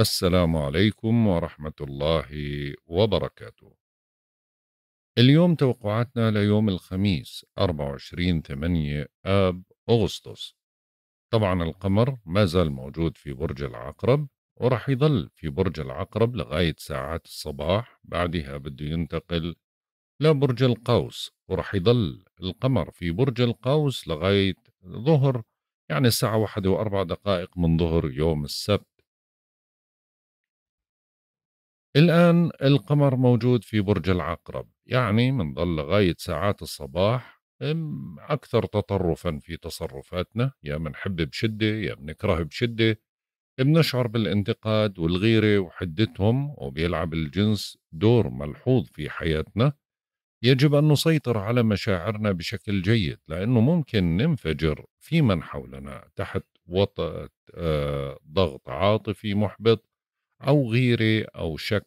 السلام عليكم ورحمة الله وبركاته. اليوم توقعاتنا ليوم الخميس 24 8 آب أغسطس. طبعا القمر ما زال موجود في برج العقرب ورح يظل في برج العقرب لغاية ساعات الصباح بعدها بده ينتقل لبرج القوس ورح يظل القمر في برج القوس لغاية ظهر يعني الساعة واحدة وأربع دقائق من ظهر يوم السبت الآن القمر موجود في برج العقرب يعني ظل لغاية ساعات الصباح أكثر تطرفا في تصرفاتنا يا منحب بشدة يا منكره بشدة بنشعر بالانتقاد والغيرة وحدتهم وبيلعب الجنس دور ملحوظ في حياتنا يجب أن نسيطر على مشاعرنا بشكل جيد لأنه ممكن ننفجر في من حولنا تحت وطأة ضغط عاطفي محبط أو غيرة أو شك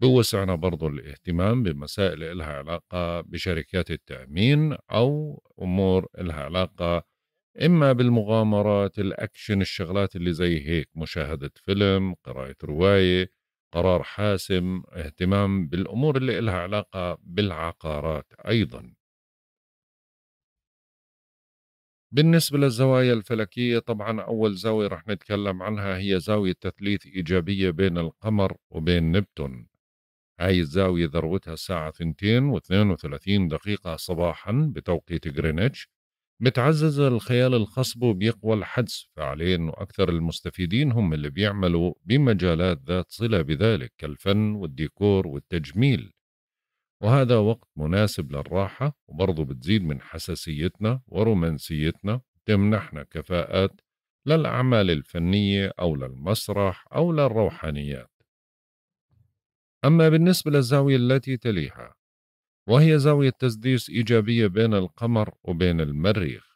بوسعنا برضو الاهتمام بمسائل إلها علاقة بشركات التأمين أو أمور إلها علاقة إما بالمغامرات الأكشن الشغلات اللي زي هيك مشاهدة فيلم قراءة رواية قرار حاسم اهتمام بالأمور اللي إلها علاقة بالعقارات أيضاً بالنسبة للزوايا الفلكية طبعا أول زاوية رح نتكلم عنها هي زاوية تثليث إيجابية بين القمر وبين نبتون هاي الزاوية ذروتها الساعة 2 و 32 دقيقة صباحا بتوقيت غرينتش بتعزز الخيال الخصب وبيقوى الحدس فعليه أنه أكثر المستفيدين هم اللي بيعملوا بمجالات ذات صلة بذلك كالفن والديكور والتجميل وهذا وقت مناسب للراحة وبرضه بتزيد من حساسيتنا ورومانسيتنا تمنحنا كفاءات للأعمال الفنية أو للمسرح أو للروحانيات أما بالنسبة للزاوية التي تليها وهي زاوية تسديس إيجابية بين القمر وبين المريخ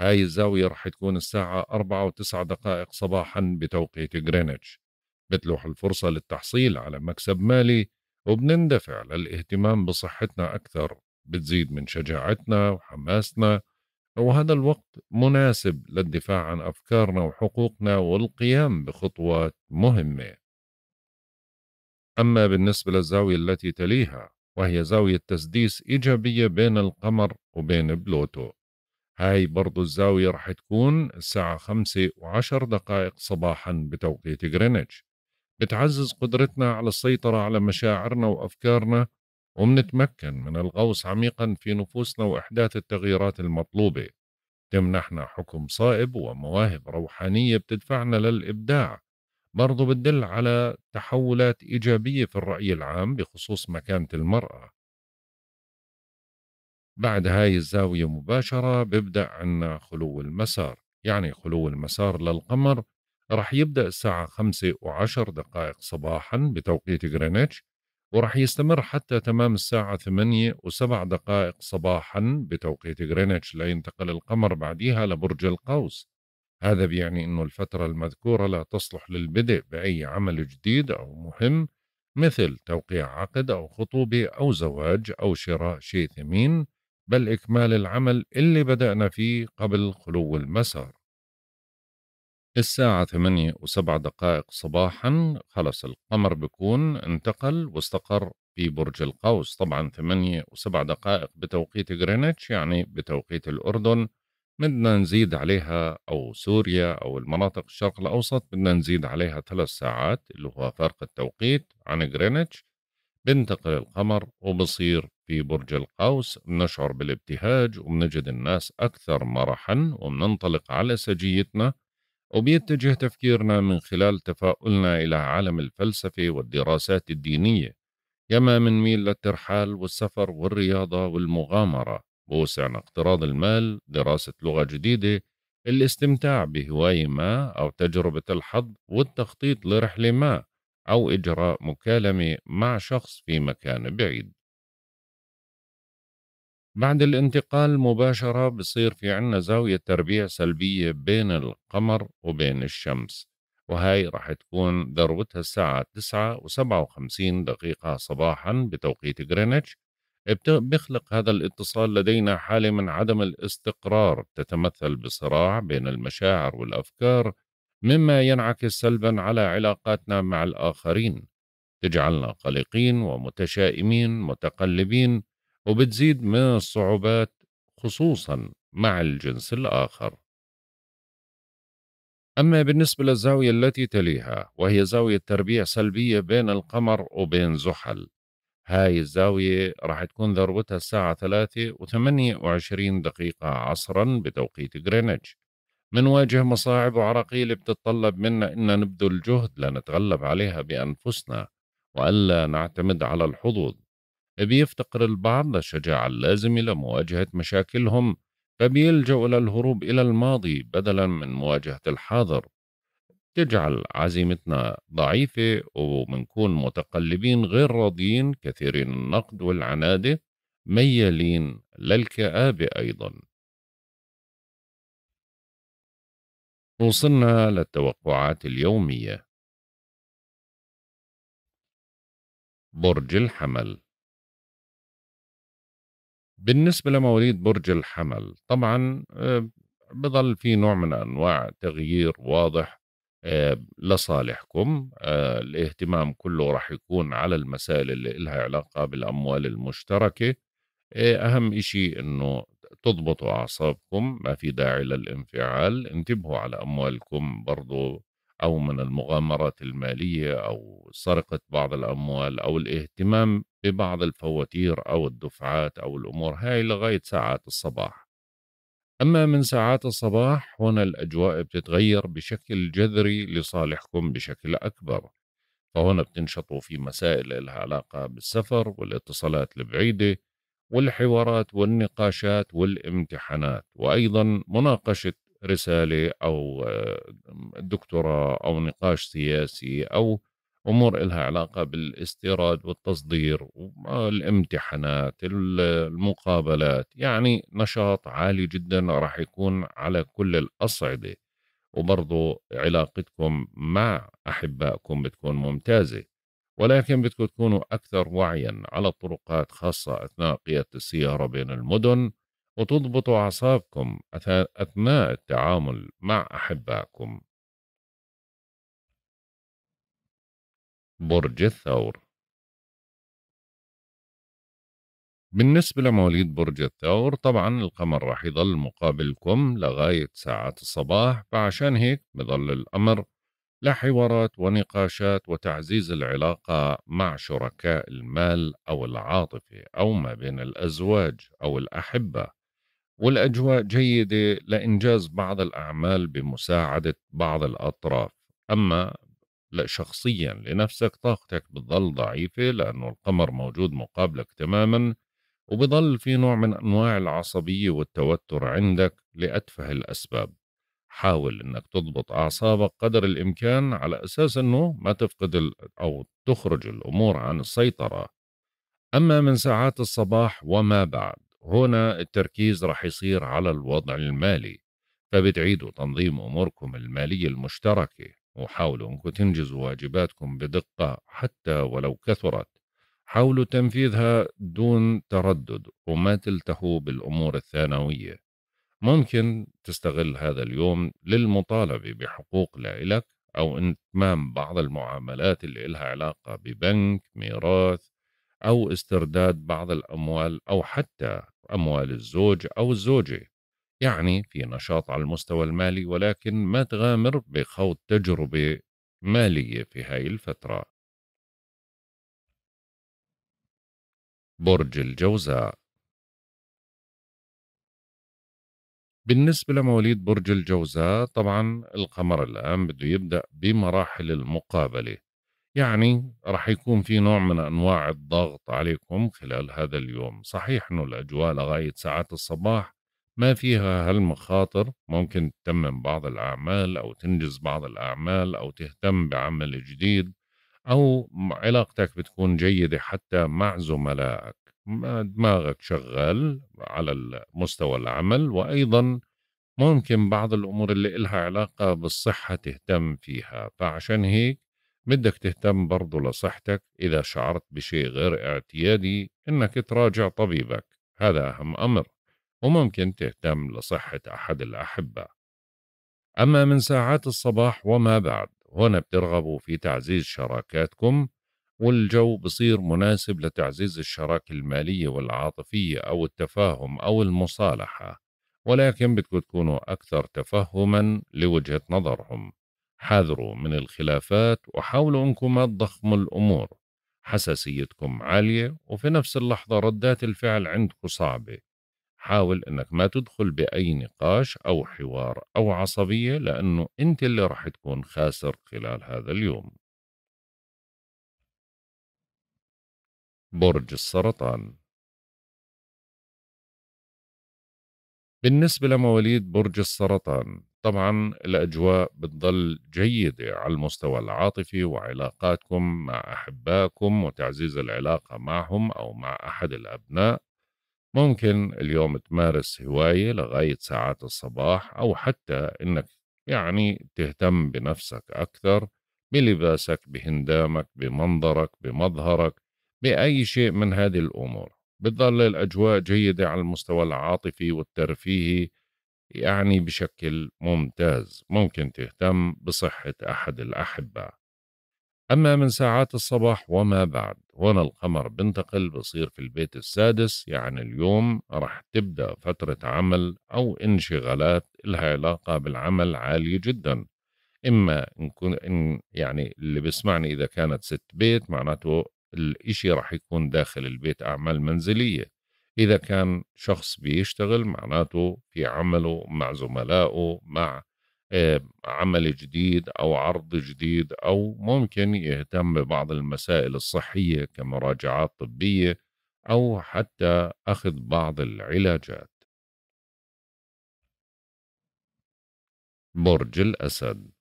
هاي الزاوية رح تكون الساعة أربعة وتسعة دقائق صباحا بتوقيت غرينتش بتلوح الفرصة للتحصيل على مكسب مالي وبنندفع للاهتمام بصحتنا أكثر بتزيد من شجاعتنا وحماسنا وهذا الوقت مناسب للدفاع عن أفكارنا وحقوقنا والقيام بخطوات مهمة أما بالنسبة للزاوية التي تليها وهي زاوية تسديس إيجابية بين القمر وبين بلوتو هاي برضو الزاوية رح تكون الساعة خمسة وعشر دقائق صباحا بتوقيت غرينتش بتعزز قدرتنا على السيطرة على مشاعرنا وأفكارنا ومنتمكن من الغوص عميقا في نفوسنا وإحداث التغييرات المطلوبة تمنحنا حكم صائب ومواهب روحانية بتدفعنا للإبداع برضو بتدل على تحولات إيجابية في الرأي العام بخصوص مكانة المرأة بعد هاي الزاوية مباشرة ببدأ عنا خلو المسار يعني خلو المسار للقمر راح يبدأ الساعة خمسة وعشر دقائق صباحا بتوقيت غرينتش وراح يستمر حتى تمام الساعة ثمانية وسبع دقائق صباحا بتوقيت غرينتش لينتقل القمر بعديها لبرج القوس هذا بيعني أنه الفترة المذكورة لا تصلح للبدء بأي عمل جديد أو مهم مثل توقيع عقد أو خطوبة أو زواج أو شراء شيء ثمين بل إكمال العمل اللي بدأنا فيه قبل خلو المسار الساعة ثمانية وسبع دقائق صباحا خلص القمر بيكون انتقل واستقر في برج القوس طبعا ثمانية وسبع دقائق بتوقيت غرينتش يعني بتوقيت الأردن بدنا نزيد عليها أو سوريا أو المناطق الشرق الأوسط بدنا نزيد عليها ثلاث ساعات اللي هو فرق التوقيت عن غرينتش بنتقل القمر وبصير في برج القوس بنشعر بالابتهاج وبنجد الناس أكثر مرحا وبننطلق على سجيتنا وبيتجه تفكيرنا من خلال تفاؤلنا إلى عالم الفلسفة والدراسات الدينية كما ميل للترحال والسفر والرياضة والمغامرة بوسعنا اقتراض المال دراسة لغة جديدة الاستمتاع بهواية ما أو تجربة الحظ والتخطيط لرحلة ما أو إجراء مكالمة مع شخص في مكان بعيد بعد الانتقال مباشرة بصير في عنا زاوية تربيع سلبية بين القمر وبين الشمس وهاي راح تكون ذروتها الساعة 9 و57 دقيقة صباحا بتوقيت غرينتش بيخلق هذا الاتصال لدينا حالة من عدم الاستقرار تتمثل بصراع بين المشاعر والأفكار مما ينعكس سلبا على علاقاتنا مع الآخرين تجعلنا قلقين ومتشائمين متقلبين وبتزيد من الصعوبات خصوصا مع الجنس الآخر أما بالنسبة للزاوية التي تليها وهي زاوية تربيع سلبية بين القمر وبين زحل هاي الزاوية راح تكون ذروتها الساعة ثلاثة وثمانية وعشرين دقيقة عصرا بتوقيت غرينتش منواجه مصاعب وعراقيل بتتطلب منا إن نبذل جهد لنتغلب عليها بأنفسنا وألا نعتمد على الحظوظ بيفتقر البعض للشجاعة اللازمة لمواجهة مشاكلهم فبيلجأ إلى الهروب إلى الماضي بدلا من مواجهة الحاضر تجعل عزيمتنا ضعيفة ومنكون متقلبين غير راضيين كثيرين النقد والعنادة ميالين للكآبة أيضا وصلنا للتوقعات اليومية برج الحمل بالنسبة لمواليد برج الحمل طبعا آه، بضل في نوع من أنواع تغيير واضح آه، لصالحكم آه، الاهتمام كله راح يكون على المسائل اللي لها علاقة بالأموال المشتركة أهم إشي أنه تضبطوا أعصابكم ما في داعي للانفعال انتبهوا على أموالكم برضو او من المغامرات الماليه او سرقه بعض الاموال او الاهتمام ببعض الفواتير او الدفعات او الامور هاي لغايه ساعات الصباح اما من ساعات الصباح هنا الاجواء بتتغير بشكل جذري لصالحكم بشكل اكبر فهنا بتنشطوا في مسائل لها علاقه بالسفر والاتصالات البعيده والحوارات والنقاشات والامتحانات وايضا مناقشه رساله او آه، دكتوراه او نقاش سياسي او امور لها علاقه بالاستيراد والتصدير الامتحانات المقابلات يعني نشاط عالي جدا راح يكون على كل الاصعده وبرضو علاقتكم مع احبائكم بتكون ممتازه ولكن بدكم تكونوا اكثر وعيا على الطرقات خاصه اثناء قياده السياره بين المدن وتضبط أعصابكم أثناء التعامل مع أحبائكم. برج الثور بالنسبة لمواليد برج الثور طبعا القمر راح يظل مقابلكم لغاية ساعات الصباح فعشان هيك بظل الأمر لحوارات ونقاشات وتعزيز العلاقة مع شركاء المال أو العاطفة أو ما بين الأزواج أو الأحبة والاجواء جيده لانجاز بعض الاعمال بمساعده بعض الاطراف اما شخصيا لنفسك طاقتك بتضل ضعيفه لانه القمر موجود مقابلك تماما وبضل في نوع من انواع العصبيه والتوتر عندك لاتفه الاسباب حاول انك تضبط اعصابك قدر الامكان على اساس انه ما تفقد او تخرج الامور عن السيطره اما من ساعات الصباح وما بعد هنا التركيز راح يصير على الوضع المالي فبتعيدوا تنظيم أموركم المالية المشتركة وحاولوا أنكم تنجزوا واجباتكم بدقة حتى ولو كثرت حاولوا تنفيذها دون تردد وما تلتهوا بالأمور الثانوية ممكن تستغل هذا اليوم للمطالبة بحقوق لإلك أو إتمام بعض المعاملات اللي إلها علاقة ببنك ميراث أو استرداد بعض الأموال أو حتى أموال الزوج أو الزوجة يعني في نشاط على المستوى المالي ولكن ما تغامر بخوض تجربة مالية في هاي الفترة برج الجوزاء بالنسبة لمواليد برج الجوزاء طبعا القمر الآن بده يبدأ بمراحل المقابلة يعني راح يكون في نوع من انواع الضغط عليكم خلال هذا اليوم صحيح انه الاجواء لغايه ساعات الصباح ما فيها هالمخاطر ممكن تتمم بعض الاعمال او تنجز بعض الاعمال او تهتم بعمل جديد او علاقتك بتكون جيده حتى مع زملائك دماغك شغال على مستوى العمل وايضا ممكن بعض الامور اللي إلها علاقه بالصحه تهتم فيها فعشان هيك بدك تهتم برضو لصحتك إذا شعرت بشيء غير اعتيادي إنك تراجع طبيبك هذا أهم أمر وممكن تهتم لصحة أحد الأحبة أما من ساعات الصباح وما بعد هنا بترغبوا في تعزيز شراكاتكم والجو بصير مناسب لتعزيز الشراكة المالية والعاطفية أو التفاهم أو المصالحة ولكن بدكم تكونوا أكثر تفهما لوجهة نظرهم حاذروا من الخلافات وحاولوا انكم ما تضخموا الامور حساسيتكم عالية وفي نفس اللحظة ردات الفعل عندكم صعبة حاول انك ما تدخل بأي نقاش أو حوار أو عصبية لأنه أنت اللي رح تكون خاسر خلال هذا اليوم برج السرطان بالنسبة لمواليد برج السرطان طبعا الأجواء بتضل جيدة على المستوى العاطفي وعلاقاتكم مع أحبائكم وتعزيز العلاقة معهم أو مع أحد الأبناء ممكن اليوم تمارس هواية لغاية ساعات الصباح أو حتى إنك يعني تهتم بنفسك أكثر بلباسك بهندامك بمنظرك بمظهرك بأي شيء من هذه الأمور بتظل الأجواء جيدة على المستوى العاطفي والترفيهي يعني بشكل ممتاز ممكن تهتم بصحة أحد الأحبة أما من ساعات الصباح وما بعد هنا القمر بنتقل بصير في البيت السادس يعني اليوم رح تبدأ فترة عمل أو انشغالات لها علاقة بالعمل عالية جدا إما نكون إن يعني اللي بيسمعني إذا كانت ست بيت معناته الإشي رح يكون داخل البيت أعمال منزلية إذا كان شخص بيشتغل معناته في عمله مع زملائه مع آه، عمل جديد أو عرض جديد أو ممكن يهتم ببعض المسائل الصحية كمراجعات طبية أو حتى أخذ بعض العلاجات برج الأسد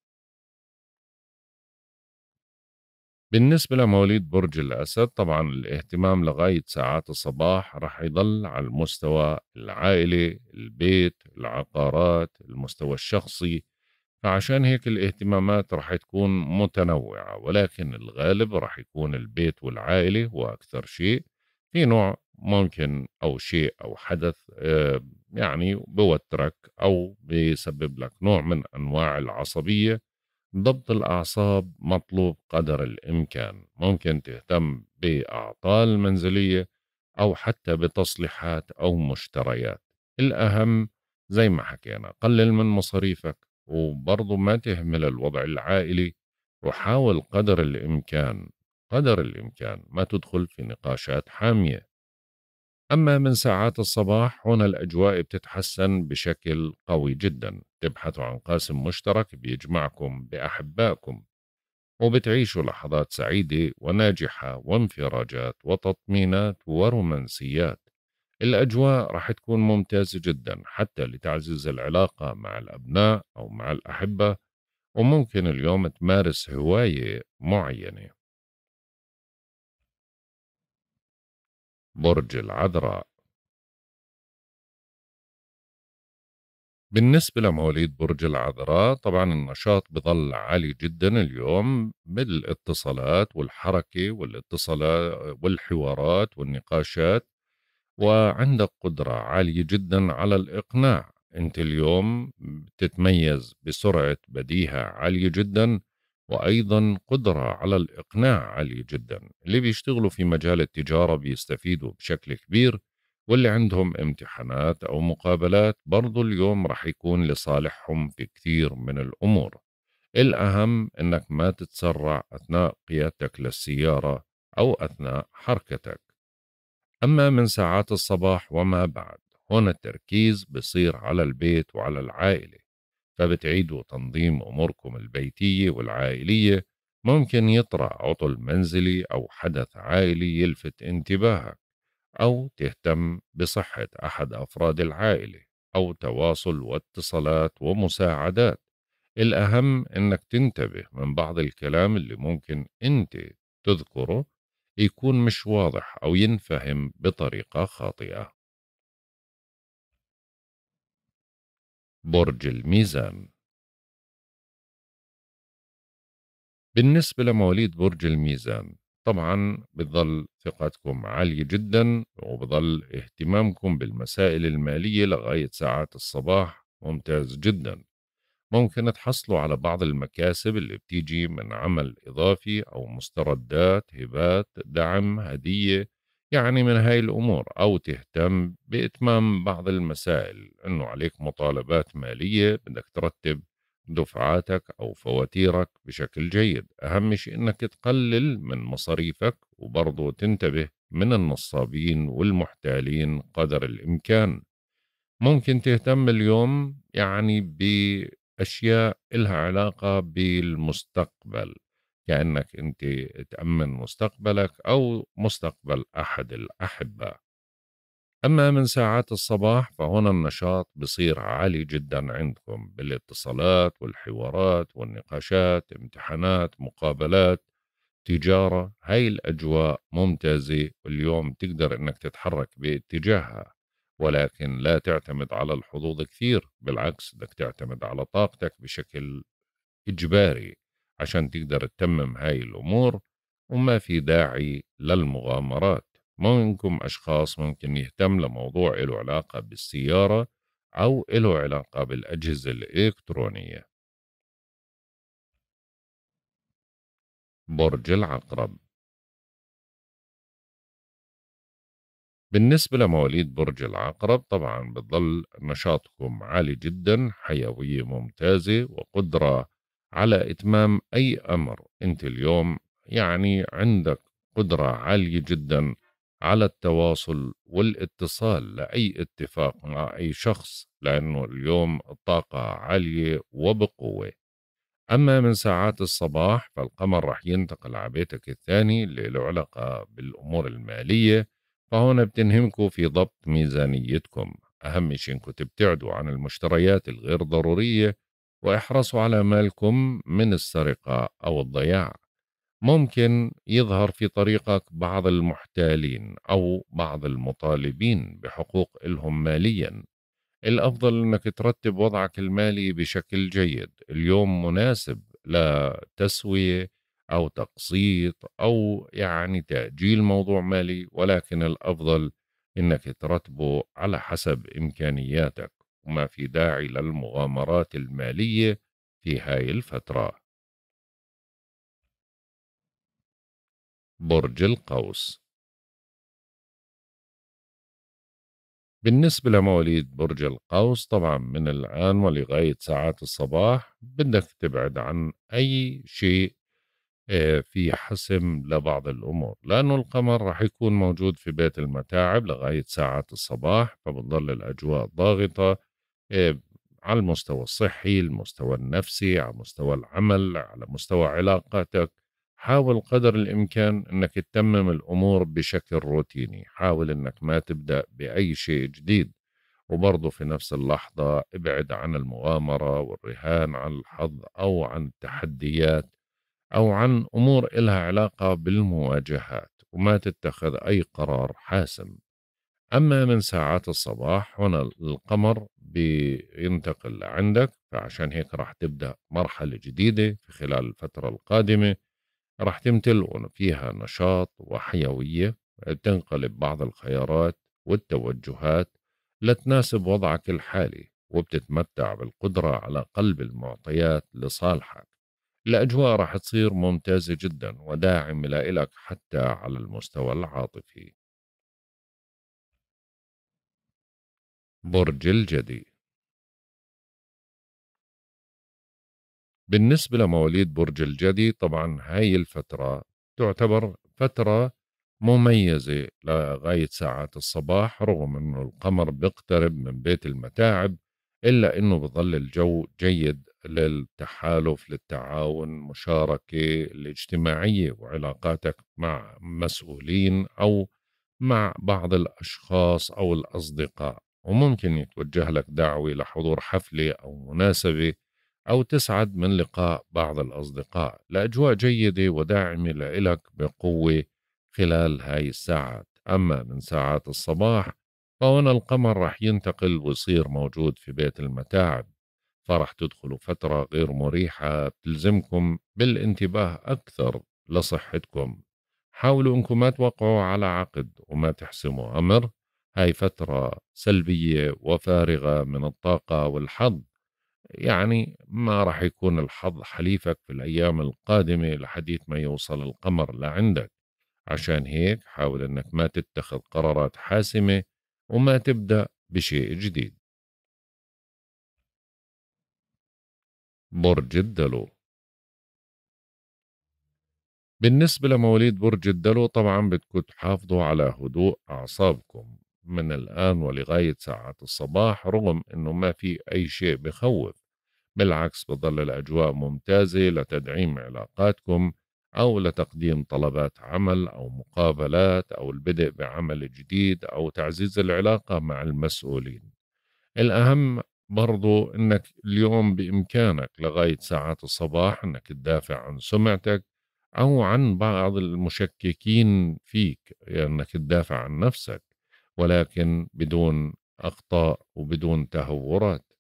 بالنسبة لمواليد برج الأسد طبعا الاهتمام لغاية ساعات الصباح رح يضل على المستوى العائلة البيت العقارات المستوى الشخصي فعشان هيك الاهتمامات رح تكون متنوعة ولكن الغالب رح يكون البيت والعائلة هو أكثر شيء في نوع ممكن أو شيء أو حدث آه، يعني بوترك أو بيسبب لك نوع من أنواع العصبية ضبط الأعصاب مطلوب قدر الإمكان ممكن تهتم بأعطال منزلية أو حتى بتصليحات أو مشتريات الأهم زي ما حكينا قلل من مصاريفك وبرضه ما تهمل الوضع العائلي وحاول قدر الإمكان قدر الإمكان ما تدخل في نقاشات حامية أما من ساعات الصباح هنا الأجواء بتتحسن بشكل قوي جدا تبحثوا عن قاسم مشترك بيجمعكم بأحبائكم وبتعيشوا لحظات سعيدة وناجحة وانفراجات وتطمينات ورومانسيات الأجواء رح تكون ممتازة جدا حتى لتعزيز العلاقة مع الأبناء أو مع الأحبة وممكن اليوم تمارس هواية معينة برج العذراء بالنسبة لمواليد برج العذراء طبعا النشاط بظل عالي جدا اليوم بالاتصالات والحركة والاتصالات والحوارات والنقاشات أيوة. وعندك قدرة عالية جدا على الإقناع أنت اليوم تتميز بسرعة بديهة عالية جدا وأيضا قدرة على الإقناع عالية جدا اللي بيشتغلوا في مجال التجارة بيستفيدوا بشكل كبير واللي عندهم امتحانات أو مقابلات برضو اليوم رح يكون لصالحهم في كثير من الأمور الأهم إنك ما تتسرع أثناء قيادتك للسيارة أو أثناء حركتك أما من ساعات الصباح وما بعد هنا التركيز بصير على البيت وعلى العائلة فبتعيدوا تنظيم أموركم البيتية والعائلية ممكن يطرأ عطل منزلي أو حدث عائلي يلفت انتباهك أو تهتم بصحة أحد أفراد العائلة أو تواصل واتصالات ومساعدات الأهم إنك تنتبه من بعض الكلام اللي ممكن أنت تذكره يكون مش واضح أو ينفهم بطريقة خاطئة برج الميزان بالنسبة لمواليد برج الميزان طبعا بتظل ثقتكم عالية جدا وبظل اهتمامكم بالمسائل المالية لغاية ساعات الصباح ممتاز جدا ممكن تحصلوا على بعض المكاسب اللي بتيجي من عمل إضافي أو مستردات هبات دعم هدية يعني من هاي الأمور أو تهتم بإتمام بعض المسائل إنه عليك مطالبات مالية بدك ترتب دفعاتك أو فواتيرك بشكل جيد أهم شيء أنك تقلل من مصاريفك وبرضه تنتبه من النصابين والمحتالين قدر الإمكان ممكن تهتم اليوم يعني بأشياء إلها علاقة بالمستقبل كأنك أنت تأمن مستقبلك أو مستقبل أحد الأحبة أما من ساعات الصباح فهنا النشاط بصير عالي جدا عندكم بالاتصالات والحوارات والنقاشات امتحانات مقابلات تجارة هاي الأجواء ممتازة واليوم تقدر أنك تتحرك باتجاهها ولكن لا تعتمد على الحظوظ كثير بالعكس بدك تعتمد على طاقتك بشكل إجباري عشان تقدر تتمم هاي الأمور وما في داعي للمغامرات منكم أشخاص ممكن يهتم لموضوع له علاقة بالسيارة أو له علاقة بالأجهزة الإلكترونية برج العقرب بالنسبة لمواليد برج العقرب طبعا بتظل نشاطكم عالي جدا حيوية ممتازة وقدرة على إتمام أي أمر أنت اليوم يعني عندك قدرة عالية جدا على التواصل والاتصال لأي اتفاق مع أي شخص لأنه اليوم الطاقة عالية وبقوة أما من ساعات الصباح فالقمر رح ينتقل على بيتك الثاني اللي له علاقة بالأمور المالية فهون بتنهمكوا في ضبط ميزانيتكم أهم شيء إنكم تبتعدوا عن المشتريات الغير ضرورية واحرصوا على مالكم من السرقة أو الضياع ممكن يظهر في طريقك بعض المحتالين أو بعض المطالبين بحقوق إلهم ماليا الأفضل أنك ترتب وضعك المالي بشكل جيد اليوم مناسب لتسوية أو تقسيط أو يعني تأجيل موضوع مالي ولكن الأفضل أنك ترتبه على حسب إمكانياتك وما في داعي للمغامرات المالية في هاي الفترة برج القوس بالنسبة لمواليد برج القوس طبعا من الآن ولغاية ساعات الصباح بدك تبعد عن أي شيء آه، في حسم لبعض الأمور لأنه القمر رح يكون موجود في بيت المتاعب لغاية ساعات الصباح فبتضل الأجواء ضاغطة آه، على المستوى الصحي المستوى النفسي على مستوى العمل على مستوى علاقاتك حاول قدر الامكان انك تتمم الامور بشكل روتيني حاول انك ما تبدا باي شيء جديد وبرضه في نفس اللحظة ابعد عن المغامرة والرهان عن الحظ أو عن التحديات أو عن أمور إلها علاقة بالمواجهات وما تتخذ أي قرار حاسم أما من ساعات الصباح هنا القمر بينتقل لعندك فعشان هيك راح تبدأ مرحلة جديدة في خلال الفترة القادمة راح تمتلئ فيها نشاط وحيوية بتنقلب بعض الخيارات والتوجهات لتناسب وضعك الحالي وبتتمتع بالقدرة على قلب المعطيات لصالحك الأجواء راح تصير ممتازة جدا وداعمة لإلك حتى على المستوى العاطفي برج الجدي بالنسبة لمواليد برج الجدي طبعا هاي الفترة تعتبر فترة مميزة لغاية ساعات الصباح رغم أنه القمر بيقترب من بيت المتاعب إلا أنه بظل الجو جيد للتحالف للتعاون مشاركة الاجتماعية وعلاقاتك مع مسؤولين أو مع بعض الأشخاص أو الأصدقاء وممكن يتوجه لك دعوة لحضور حفلة أو مناسبة أو تسعد من لقاء بعض الأصدقاء لأجواء جيدة وداعمة لإلك بقوة خلال هاي الساعات أما من ساعات الصباح فهنا القمر رح ينتقل ويصير موجود في بيت المتاعب فرح تدخلوا فترة غير مريحة تلزمكم بالانتباه أكثر لصحتكم حاولوا انكم ما توقعوا على عقد وما تحسموا امر هاي فترة سلبية وفارغة من الطاقة والحظ يعني ما راح يكون الحظ حليفك في الأيام القادمة لحديث ما يوصل القمر لعندك عشان هيك حاول أنك ما تتخذ قرارات حاسمة وما تبدأ بشيء جديد برج الدلو بالنسبة لمواليد برج الدلو طبعا بدكم تحافظوا على هدوء أعصابكم من الآن ولغاية ساعات الصباح رغم أنه ما في أي شيء بخوف بالعكس بظل الأجواء ممتازة لتدعيم علاقاتكم أو لتقديم طلبات عمل أو مقابلات أو البدء بعمل جديد أو تعزيز العلاقة مع المسؤولين الأهم برضو أنك اليوم بإمكانك لغاية ساعات الصباح أنك تدافع عن سمعتك أو عن بعض المشككين فيك أنك يعني تدافع عن نفسك ولكن بدون أخطاء وبدون تهورات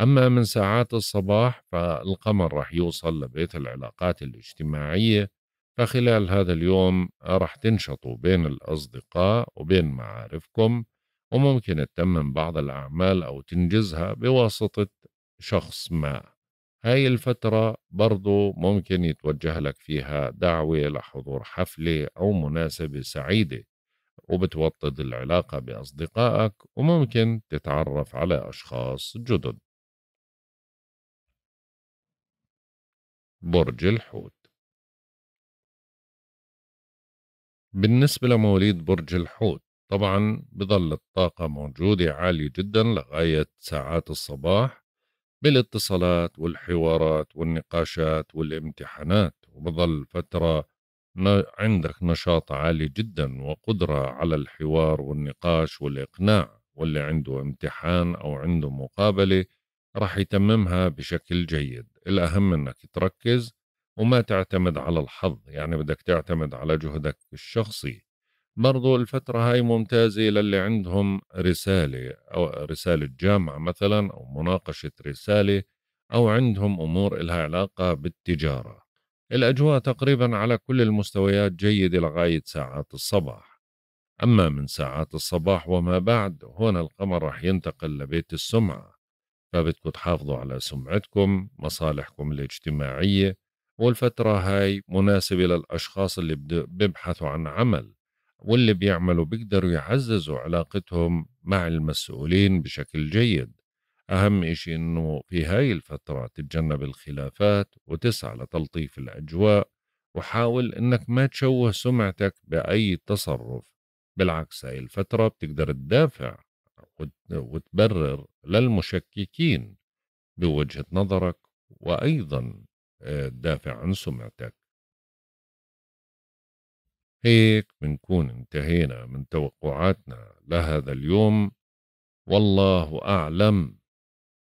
أما من ساعات الصباح فالقمر رح يوصل لبيت العلاقات الاجتماعية فخلال هذا اليوم رح تنشطوا بين الأصدقاء وبين معارفكم وممكن تتمم بعض الأعمال أو تنجزها بواسطة شخص ما هاي الفترة برضو ممكن يتوجه لك فيها دعوة لحضور حفلة أو مناسبة سعيدة وبتوطد العلاقة بأصدقائك وممكن تتعرف على أشخاص جدد برج الحوت بالنسبة لمواليد برج الحوت طبعا بظل الطاقة موجودة عالية جدا لغاية ساعات الصباح بالاتصالات والحوارات والنقاشات والامتحانات وبظل فترة عندك نشاط عالي جدا وقدرة على الحوار والنقاش والإقناع واللي عنده امتحان أو عنده مقابلة راح يتممها بشكل جيد الأهم أنك تركز وما تعتمد على الحظ يعني بدك تعتمد على جهدك الشخصي برضو الفترة هاي ممتازة للي عندهم رسالة أو رسالة جامعة مثلا أو مناقشة رسالة أو عندهم أمور إلها علاقة بالتجارة الأجواء تقريبا على كل المستويات جيدة لغاية ساعات الصباح أما من ساعات الصباح وما بعد هنا القمر رح ينتقل لبيت السمعة فبدكم تحافظوا على سمعتكم مصالحكم الاجتماعية والفترة هاي مناسبة للأشخاص اللي بيبحثوا عن عمل واللي بيعملوا بيقدروا يعززوا علاقتهم مع المسؤولين بشكل جيد أهم إشي أنه في هاي الفترة تتجنب الخلافات وتسعى لتلطيف الأجواء وحاول أنك ما تشوه سمعتك بأي تصرف بالعكس هاي الفترة بتقدر تدافع وتبرر للمشككين بوجهة نظرك وأيضا آه، تدافع عن سمعتك هيك بنكون انتهينا من توقعاتنا لهذا اليوم والله أعلم